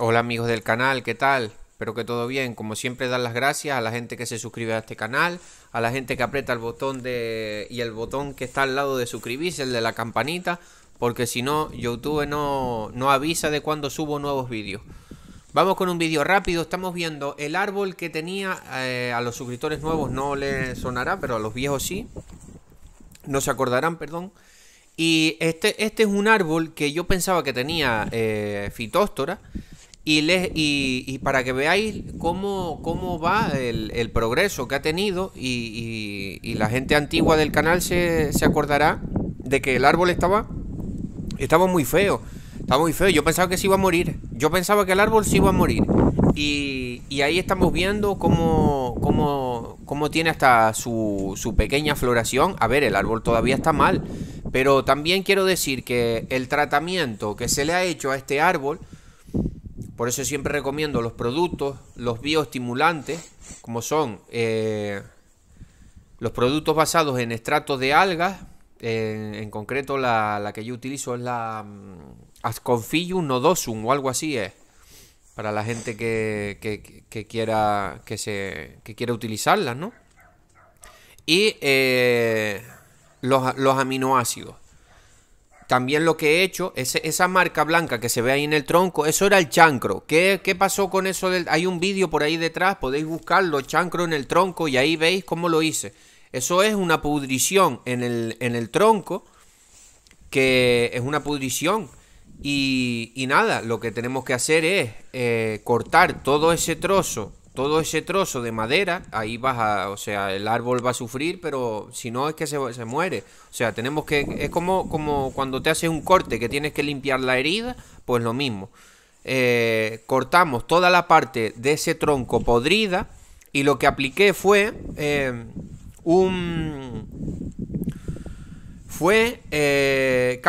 Hola amigos del canal, ¿qué tal? Espero que todo bien. Como siempre, dar las gracias a la gente que se suscribe a este canal, a la gente que aprieta el botón de y el botón que está al lado de suscribirse, el de la campanita, porque si no, YouTube no, no avisa de cuando subo nuevos vídeos. Vamos con un vídeo rápido. Estamos viendo el árbol que tenía eh, a los suscriptores nuevos, no le sonará, pero a los viejos sí. No se acordarán, perdón. Y este, este es un árbol que yo pensaba que tenía eh, fitóstora y, para que veáis cómo, cómo va el, progreso que ha tenido y, la gente antigua del canal se, acordará de que el árbol estaba, estaba muy feo. Estaba muy feo. Yo pensaba que se iba a morir. Yo pensaba que el árbol se iba a morir. Y, ahí estamos viendo cómo, cómo, tiene hasta su, su, pequeña floración. A ver, el árbol todavía está mal. Pero también quiero decir que el tratamiento que se le ha hecho a este árbol por eso siempre recomiendo los productos, los bioestimulantes, como son eh, los productos basados en estratos de algas. Eh, en, concreto, la, que yo utilizo es la mm, Asconfillum nodosum o algo así es. Para la gente que, que, quiera, que, se, que quiera utilizarlas, ¿no? Y eh, los aminoácidos también lo que he hecho, esa marca blanca que se ve ahí en el tronco, eso era el chancro. ¿Qué, pasó con eso? hay un vídeo por ahí detrás, podéis buscarlo, chancro en el tronco, y ahí veis cómo lo hice. Eso es una pudrición en el, tronco, que es una pudrición. Y, nada, lo que tenemos que hacer es eh, cortar todo ese trozo todo ese trozo de madera, ahí vas a, o sea, el árbol va a sufrir, pero si no es que se, muere. O sea, tenemos que, es como, como cuando te haces un corte que tienes que limpiar la herida, pues lo mismo. Eh, cortamos toda la parte de ese tronco podrida y lo que apliqué fue eh, un... Fue, eh,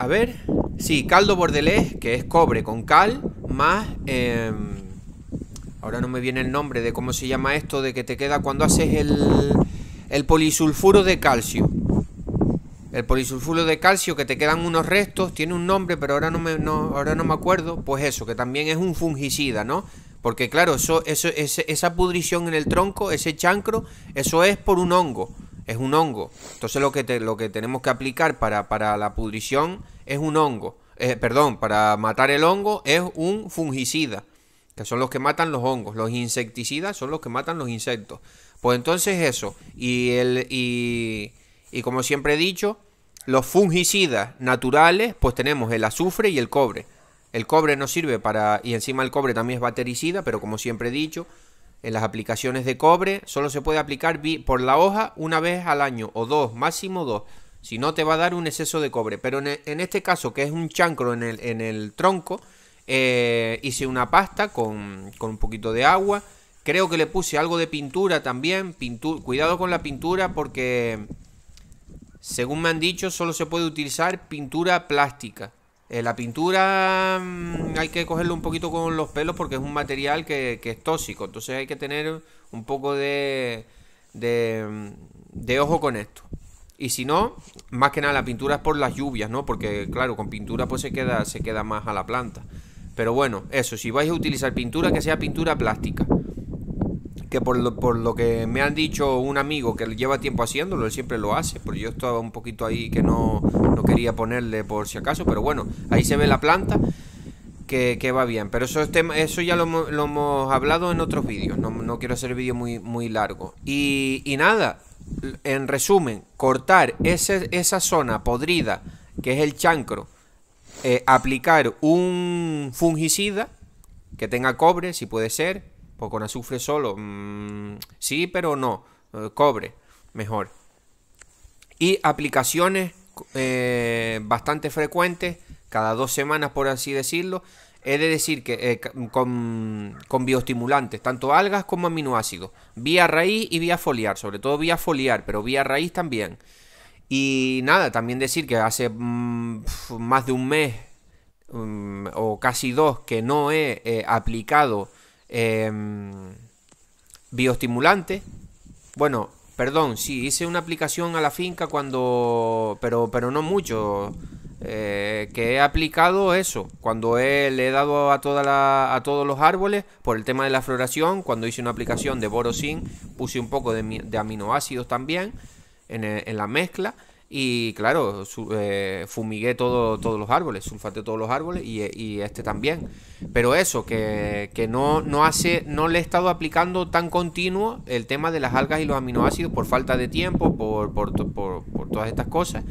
a ver, sí, caldo bordelés, que es cobre con cal, más em, ahora no me viene el nombre de cómo se llama esto, de que te queda cuando haces el, polisulfuro de calcio. El polisulfuro de calcio que te quedan unos restos, tiene un nombre, pero ahora no me, ahora no me acuerdo. Pues eso, que también es un fungicida, ¿no? Porque claro, eso, eso, esa pudrición en el tronco, ese chancro, eso es por un hongo. Es un hongo. Entonces lo que, te, lo que tenemos que aplicar para, para la pudrición es un hongo. Eh, perdón, para matar el hongo es un fungicida que son los que matan los hongos. Los insecticidas son los que matan los insectos. Pues entonces eso, y, el, y, y como siempre he dicho, los fungicidas naturales, pues tenemos el azufre y el cobre. El cobre no sirve para, y encima el cobre también es bactericida, pero como siempre he dicho, en las aplicaciones de cobre solo se puede aplicar por la hoja una vez al año, o dos, máximo dos. Si no, te va a dar un exceso de cobre. Pero en, en este caso, que es un chancro en el, en el tronco, eh, hice una pasta con, un poquito de agua. Creo que le puse algo de pintura también. Cuidado con la pintura porque, según me han dicho, solo se puede utilizar pintura plástica. Eh, la pintura mm, hay que cogerlo un poquito con los pelos porque es un material que, es tóxico. Entonces hay que tener un poco de, mm, de, ojo con esto. Y si no, más que nada la pintura es por las lluvias, ¿no? Porque claro, con pintura pues se queda, se queda más a la planta. Pero bueno, eso, si vais a utilizar pintura, que sea pintura plástica. Que por lo, por lo que me han dicho un amigo que lleva tiempo haciéndolo, él siempre lo hace, porque yo estaba un poquito ahí que no, no quería ponerle por si acaso, pero bueno, ahí se ve la planta. Que, va bien. Pero eso, eso ya lo, hemos hablado en otros vídeos. No, no, quiero hacer vídeo muy, muy largo. Y, nada, en resumen, cortar esa zona podrida, que es el chancro, eh, aplicar un fungicida que tenga cobre, si puede ser, pues con azufre solo, mm, sí, pero no, eh, cobre, mejor. Y aplicaciones eh, bastante frecuentes, cada dos semanas por así decirlo, es de decir que con, con bioestimulantes, tanto algas como aminoácidos, vía raíz y vía foliar, sobre todo vía foliar, pero vía raíz también. Y nada, también decir que hace mm, más de un mes mm, o casi dos que no he eh, aplicado eh, Bueno, perdón, sí, hice una aplicación a la finca cuando... pero, pero no mucho. Eh, que he aplicado eso cuando le he dado a, toda a todos los árboles por el tema de la floración cuando hice una aplicación de borosin puse un poco de aminoácidos también eh, en, la mezcla y claro, eh, fumigué todo, todos los árboles, Sulfate todos los árboles eh, y, este también. Pero eso, que, no, no hace, no le he estado aplicando tan continuo el tema de las algas y los aminoácidos por falta de tiempo, por, por, todas estas cosas.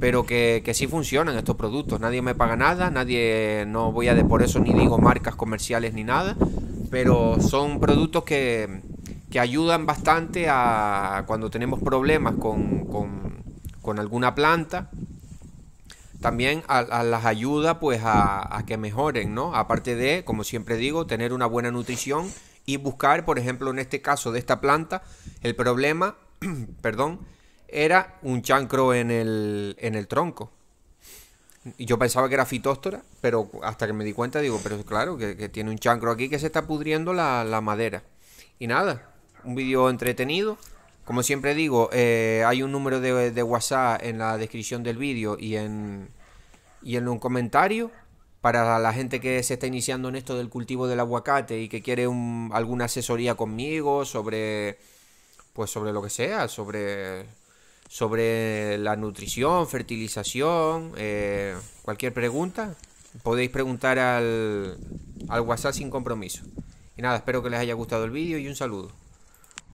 Pero que, que, sí funcionan estos productos. Nadie me paga nada, nadie, no voy a de por eso ni digo marcas comerciales ni nada. Pero son productos que, que ayudan bastante a cuando tenemos problemas con, alguna planta. También a, las ayuda pues a, que mejoren, ¿no? Aparte de, como siempre digo, tener una buena nutrición y buscar, por ejemplo, en este caso de esta planta, el problema, perdón, era un chancro en el, en el tronco. Yo pensaba que era fitóstora, pero hasta que me di cuenta digo, pero claro, que, tiene un chancro aquí que se está pudriendo la, la madera. Y nada, un vídeo entretenido. Como siempre digo, eh, hay un número de, WhatsApp en la descripción del vídeo y en, y en un comentario para la gente que se está iniciando en esto del cultivo del aguacate y que quiere alguna asesoría conmigo sobre, pues sobre lo que sea, sobre, sobre la nutrición, fertilización, eh, cualquier pregunta, podéis preguntar al WhatsApp sin compromiso. Y nada, espero que les haya gustado el vídeo y un saludo.